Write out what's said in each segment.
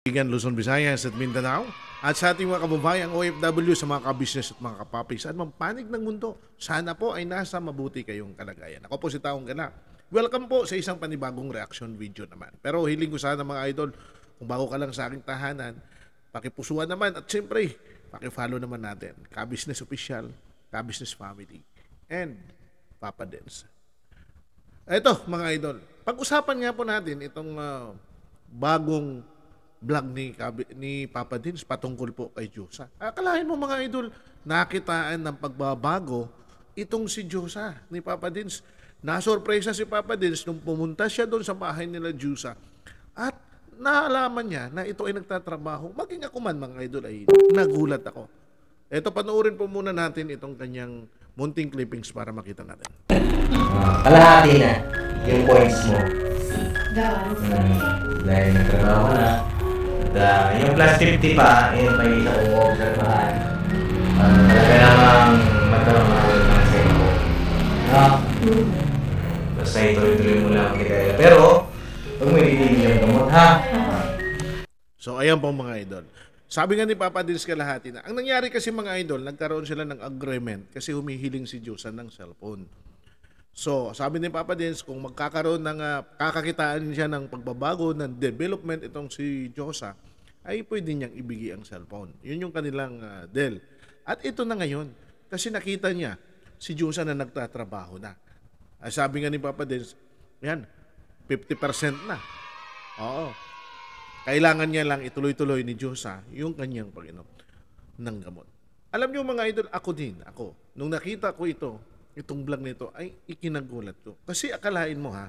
Kaibigan Luzon, Visayas at Mindanao at sa ating mga kababayang OFW sa mga kabisnes at mga kapapi saan mang panig ng mundo, sana po ay nasa mabuti kayong kalagayan. Ako po si Taong Gana. Welcome po sa isang panibagong reaction video naman. Pero hiling ko sana mga idol, kung bago ka lang sa aking tahanan, pakipusuan naman at siyempre, pakifollow naman natin. Kabisnes Official, Kabisnes Family, and Papa Dance. Ito mga idol, pag-usapan nga po natin itong uh, bagong vlog ni, ni Papa Dins patungkol po kay Diyosa. Akalahin mo mga idol, nakitaan ng pagbabago itong si Diyosa ni Papa Dins. Nasurpresa si Papa Dins nung pumunta siya doon sa bahay nila Diyosa at naalaman niya na ito ay nagtatrabaho. Maging ako man mga idol ay nagulat ako. Ito, panoorin po muna natin itong kanyang munting clippings para makita natin. Kalahati na yung points mo. Gawin. Hmm. Dahil nagtrabaho na, uh, yung plus 50 pa, eh, may isa kong observahan. Uh, talaga namang magkaroon ng seko. No? Ah, basta ituloy-tuloy mo lang kita. Pero, huwag mo ititigil yung gamot, ha? So, ayan po mga idol. Sabi nga ni Papa Dils Kalahati na, ang nangyari kasi mga idol, nagkaroon sila ng agreement kasi humihiling si Diyosa ng cellphone. So, sabi ni Papa Dins, kung magkakaroon ng, uh, kakakitaan siya ng pagbabago ng development itong si Diyosa, ay pwede niyang ibigay ang cellphone. Yun yung kanilang uh, deal. At ito na ngayon, kasi nakita niya si Jusa na nagtatrabaho na. Uh, sabi nga ni Papa Dens, yan, 50% na. Oo. Kailangan niya lang ituloy-tuloy ni Jusa yung kanyang pag ng gamot. Alam niyo mga idol, ako din, ako. Nung nakita ko ito, itong vlog nito, ay ikinagulat ko. Kasi akalain mo ha,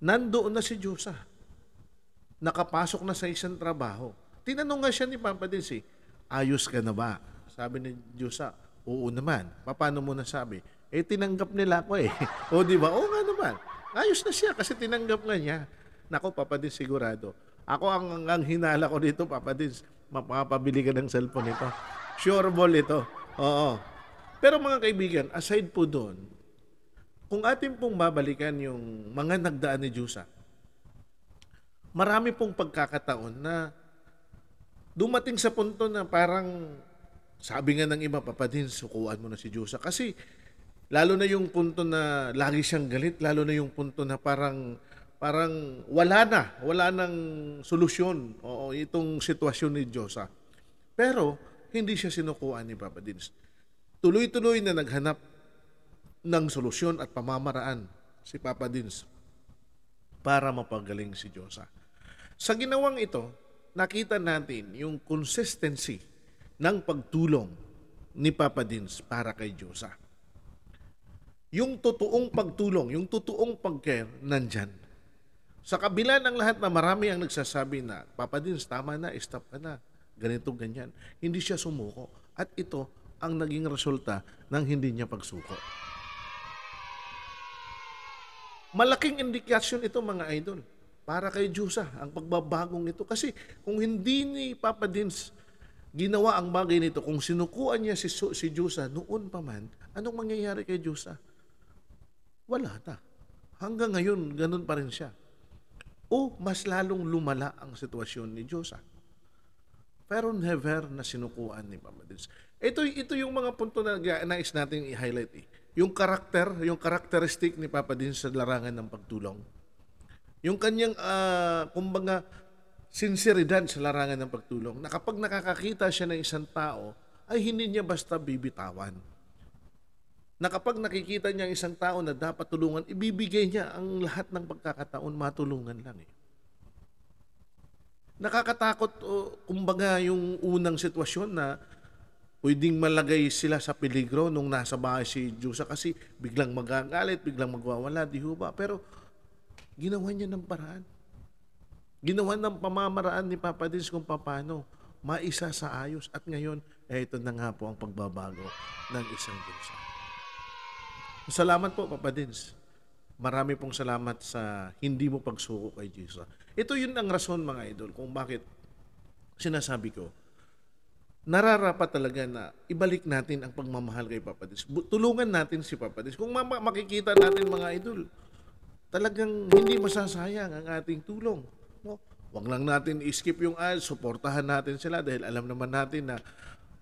nandoon na si Diyosa nakapasok na sa isang trabaho. Tinanong nga siya ni Papa Dins eh, ayos ka na ba? Sabi ni Diyosa, oo naman. Paano mo nasabi? Eh, tinanggap nila ako eh. o di ba? Oo nga naman. Ayos na siya kasi tinanggap nga niya. Nako, Papa Dins, sigurado. Ako ang, ang, ang hinala ko dito, Papa Dins, mapapabili ka ng cellphone ito. Sure ball ito. Oo. Pero mga kaibigan, aside po doon, kung atin pong babalikan yung mga nagdaan ni Diyosa, marami pong pagkakataon na dumating sa punto na parang sabi nga ng iba, Papa din, sukuan mo na si Diyosa. Kasi lalo na yung punto na lagi siyang galit, lalo na yung punto na parang parang wala na, wala nang solusyon o itong sitwasyon ni Diyosa. Pero hindi siya sinukuan ni Papa Dins. Tuloy-tuloy na naghanap ng solusyon at pamamaraan si Papa Dins para mapagaling si Diyosa. Sa ginawang ito, nakita natin yung consistency ng pagtulong ni Papa Dins para kay Diyosa. Yung totoong pagtulong, yung totoong pag-care, nandyan. Sa kabila ng lahat na marami ang nagsasabi na, Papa Dins, tama na, stop ka na, ganito, ganyan. Hindi siya sumuko. At ito ang naging resulta ng hindi niya pagsuko. Malaking indikasyon ito mga idol para kay Diyosa ah, ang pagbabagong ito. Kasi kung hindi ni Papa Dins ginawa ang bagay nito, kung sinukuan niya si, si Diyosa ah, noon pa man, anong mangyayari kay Diyosa? Ah? Wala ta. Hanggang ngayon, ganun pa rin siya. O mas lalong lumala ang sitwasyon ni Diyosa. Pero never na sinukuan ni Papa Dins. Ito, ito yung mga punto na nais natin i-highlight. Eh. Yung karakter, yung karakteristik ni Papa Dins sa larangan ng pagtulong yung kanyang, uh, kumbaga, sinseridad sa larangan ng pagtulong na kapag nakakakita siya ng isang tao, ay hindi niya basta bibitawan. Na kapag nakikita niya ang isang tao na dapat tulungan, ibibigay niya ang lahat ng pagkakataon, matulungan lang eh. Nakakatakot, oh, kumbaga, yung unang sitwasyon na pwedeng malagay sila sa peligro nung nasa bahay si Diyosa kasi biglang magagalit, biglang magwawala, di ba? Pero Ginawa niya ng paraan. Ginawa ng pamamaraan ni Papa Dins kung paano maisa sa ayos. At ngayon, eh, ito na nga po ang pagbabago ng isang bansa. Salamat po, Papa Dins. Marami pong salamat sa hindi mo pagsuko kay Jesus. Ito yun ang rason, mga idol, kung bakit sinasabi ko, nararapat talaga na ibalik natin ang pagmamahal kay Papa Dis. Tulungan natin si Papa Dis. Kung makikita natin mga idol, talagang hindi masasayang ang ating tulong. No? Huwag lang natin i-skip yung ads, suportahan natin sila dahil alam naman natin na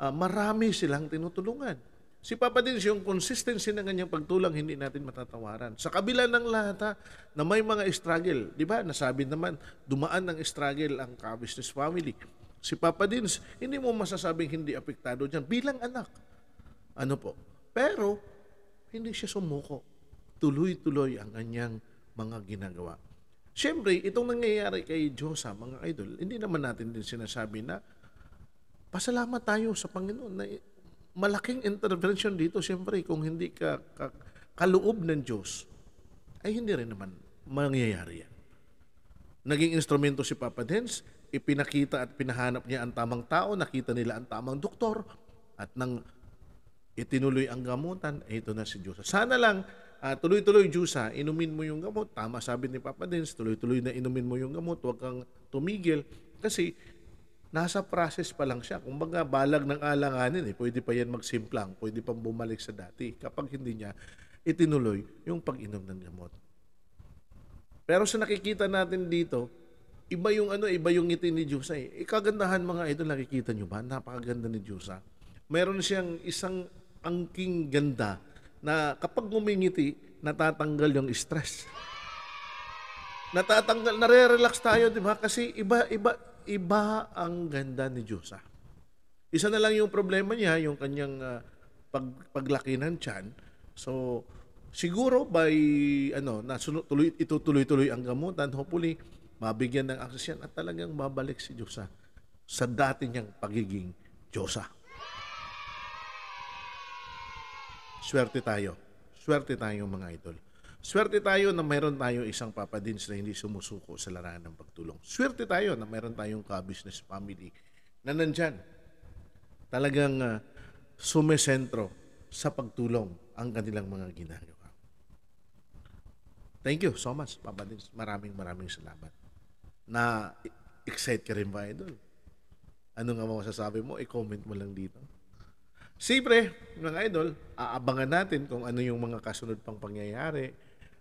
uh, marami silang tinutulungan. Si Papa din yung consistency ng kanyang pagtulang hindi natin matatawaran. Sa kabila ng lahat ha, na may mga struggle, di ba? Nasabi naman, dumaan ng struggle ang ka-business family. Si Papa din, hindi mo masasabing hindi apektado diyan bilang anak. Ano po? Pero, hindi siya sumuko. Tuloy-tuloy ang kanyang mga ginagawa. Siyempre, itong nangyayari kay Diyosa, mga idol, hindi naman natin din sinasabi na pasalamat tayo sa Panginoon na malaking intervention dito. Siyempre, kung hindi ka, ka kaloob ng Diyos, ay hindi rin naman mangyayari yan. Naging instrumento si Papa Dens, ipinakita at pinahanap niya ang tamang tao, nakita nila ang tamang doktor, at nang itinuloy ang gamutan, ito na si Diyos. Sana lang uh, tuloy-tuloy jusa, inumin mo yung gamot. Tama sabi ni Papa Dins, tuloy-tuloy na inumin mo yung gamot, huwag kang tumigil. Kasi nasa process pa lang siya. Kung baga balag ng alanganin, eh, pwede pa yan magsimplang, pwede pang bumalik sa dati. Kapag hindi niya itinuloy yung pag-inom ng gamot. Pero sa nakikita natin dito, iba yung ano, iba yung ngiti ni Diyosa eh. Ikagandahan eh, mga idol, nakikita nyo ba? Napakaganda ni Diyosa. Meron siyang isang angking ganda na kapag ngumingiti, natatanggal yung stress. Natatanggal, nare-relax tayo, di ba? Kasi iba, iba, iba ang ganda ni Diyos. Ah. Isa na lang yung problema niya, yung kanyang uh, pag, paglaki ng tiyan. So, siguro by, ano, nasunod, tuloy, itutuloy-tuloy ang gamutan, hopefully, mabigyan ng access yan at talagang mabalik si Diyosa sa dati niyang pagiging Diyosa. Swerte tayo. Swerte tayo mga idol. Swerte tayo na mayroon tayong isang Papa Dins na hindi sumusuko sa larangan ng pagtulong. Swerte tayo na mayroon tayong ka-business family na nandyan. Talagang uh, sumesentro sa pagtulong ang kanilang mga ginagawa. Thank you so much, Papa Dins. Maraming maraming salamat. Na excited ka rin ba, Idol? Ano nga masasabi mo? I-comment mo lang dito. Siyempre, mga idol, aabangan natin kung ano yung mga kasunod pang pangyayari.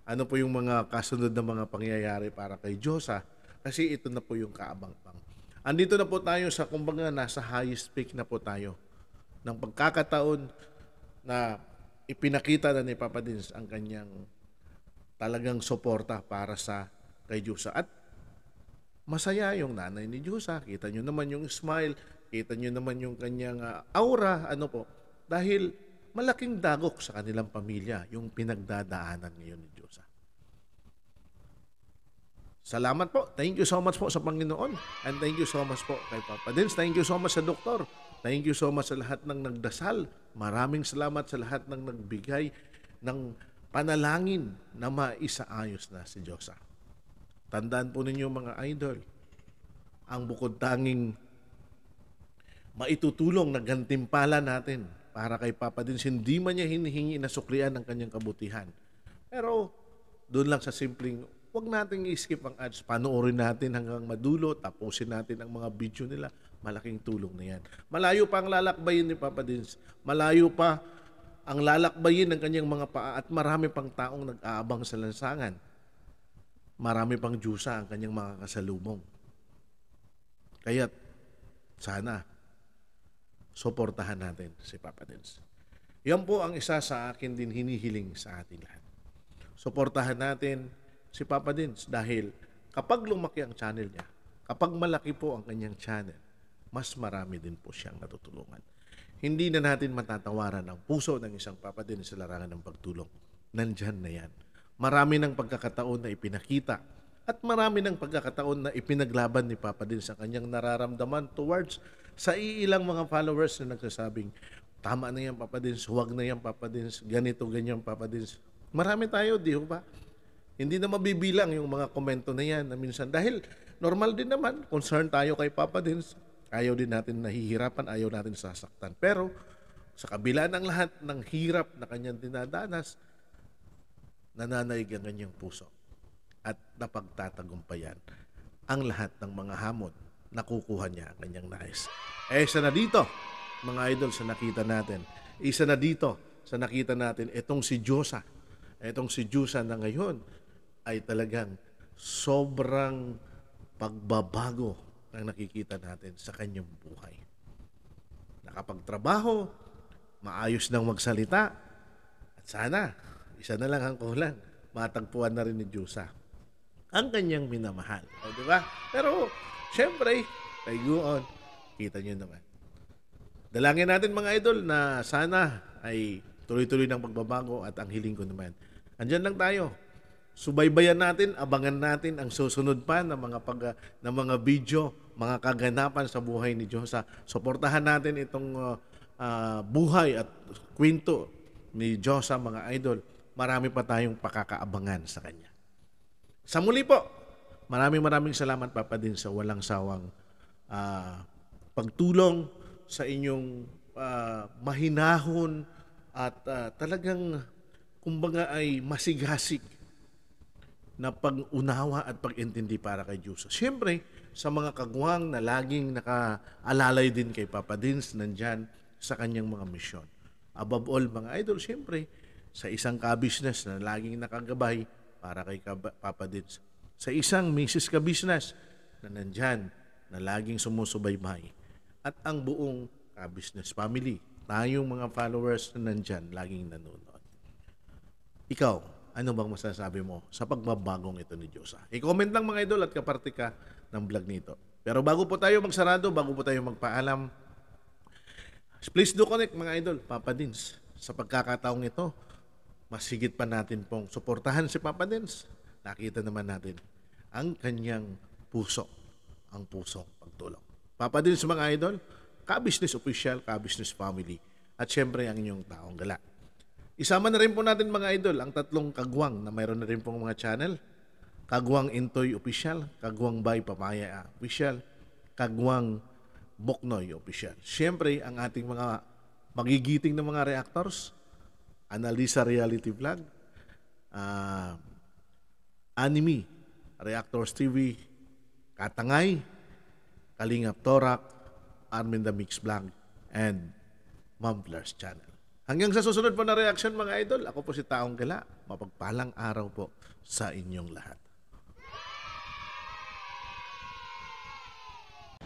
Ano po yung mga kasunod na mga pangyayari para kay Diyosa. Kasi ito na po yung kaabang-pang. Andito na po tayo sa, kumbaga, nasa highest peak na po tayo ng pagkakataon na ipinakita na ni Papa Dins ang kanyang talagang suporta para sa kay Diyosa. At masaya yung nanay ni Diyosa. Kita nyo naman yung smile Kita nyo naman yung kanyang uh, aura, ano po, dahil malaking dagok sa kanilang pamilya yung pinagdadaanan ngayon ni Diyosa. Salamat po. Thank you so much po sa Panginoon. And thank you so much po kay Papa Dins. Thank you so much sa doktor. Thank you so much sa lahat ng nagdasal. Maraming salamat sa lahat ng nagbigay ng panalangin na maisaayos na si Diyosa. Tandaan po ninyo mga idol, ang bukod tanging maitutulong na gantimpala natin para kay Papa din hindi man niya hinihingi na suklian ang kanyang kabutihan. Pero doon lang sa simpleng wag nating i-skip ang ads. Panoorin natin hanggang madulo, tapusin natin ang mga video nila. Malaking tulong na yan. Malayo pa ang lalakbayin ni Papa Dins. Malayo pa ang lalakbayin ng kanyang mga paa at marami pang taong nag-aabang sa lansangan. Marami pang Diyosa ang kanyang mga kasalubong. Kaya't sana suportahan natin si Papa Dens. Yan po ang isa sa akin din hinihiling sa ating lahat. Suportahan natin si Papa Dins dahil kapag lumaki ang channel niya, kapag malaki po ang kanyang channel, mas marami din po siyang natutulungan. Hindi na natin matatawaran ang puso ng isang Papa Dins sa larangan ng pagtulong. Nandyan na yan. Marami ng pagkakataon na ipinakita at marami ng pagkakataon na ipinaglaban ni Papa Dins sa kanyang nararamdaman towards sa ilang mga followers na nagsasabing, tama na yan, Papa Dins, huwag na yan, Papa Dins, ganito, ganyan, Papa Dins. Marami tayo, di ba? Hindi na mabibilang yung mga komento na yan na minsan. Dahil normal din naman, concern tayo kay Papa Dins. Ayaw din natin nahihirapan, ayaw natin sasaktan. Pero sa kabila ng lahat ng hirap na kanyang dinadanas, nananaig ang kanyang puso at napagtatagumpayan ang lahat ng mga hamon nakukuha niya ang kanyang nais. Eh, isa na dito, mga idol, sa nakita natin. Isa na dito sa nakita natin, itong si Diyosa. Itong si Diyosa na ngayon ay talagang sobrang pagbabago ang nakikita natin sa kanyang buhay. Nakapagtrabaho, maayos nang magsalita, at sana, isa na lang ang kulang, matagpuan na rin ni Diyosa ang kanyang minamahal. O, di ba? Pero Siyempre, ay on. Kita nyo naman. Dalangin natin mga idol na sana ay tuloy-tuloy ng pagbabago at ang hiling ko naman. Andiyan lang tayo. Subaybayan natin, abangan natin ang susunod pa ng mga pag ah, ng mga video, mga kaganapan sa buhay ni Josa. Suportahan natin itong uh, uh, buhay at kwento ni Josa mga idol. Marami pa tayong pakakaabangan sa kanya. Sa muli po, Maraming maraming salamat Papa din sa walang sawang uh, pagtulong sa inyong uh, mahinahon at uh, talagang kumbaga ay masigasig na pag-unawa at pag-intindi para kay Diyos. Siyempre, sa mga kagwang na laging nakaalalay din kay Papa Dins nandyan sa kanyang mga misyon. Above all, mga idol, siyempre, sa isang ka-business na laging nakagabay para kay Papa Dins sa isang Mrs. Ka-Business na nandyan na laging sumusubaybay at ang buong Ka-Business family, tayong mga followers na nandyan laging nanonood. Ikaw, ano bang masasabi mo sa pagbabagong ito ni Diyosa? I-comment lang mga idol at kaparte ka ng vlog nito. Pero bago po tayo magsarado, bago po tayo magpaalam, please do connect mga idol, Papa Dins. Sa pagkakataong ito, masigit pa natin pong suportahan si Papa Dins nakita naman natin ang kanyang puso, ang puso pagtulong. Papa din sa mga idol, ka-business official, ka-business family, at syempre ang inyong taong gala. Isama na rin po natin mga idol ang tatlong kagwang na mayroon na rin pong mga channel. Kagwang Intoy Official, Kagwang Bay Papaya Official, Kagwang Boknoy Official. Siyempre, ang ating mga magigiting na mga reactors, Analisa Reality Vlog, uh, Anime, Reactors TV, Katangay, Kalingap Torak, Armin the Mix Blanc, and Mumblers Channel. Hanggang sa susunod po na reaction mga idol, ako po si Taong Kila. Mapagpalang araw po sa inyong lahat.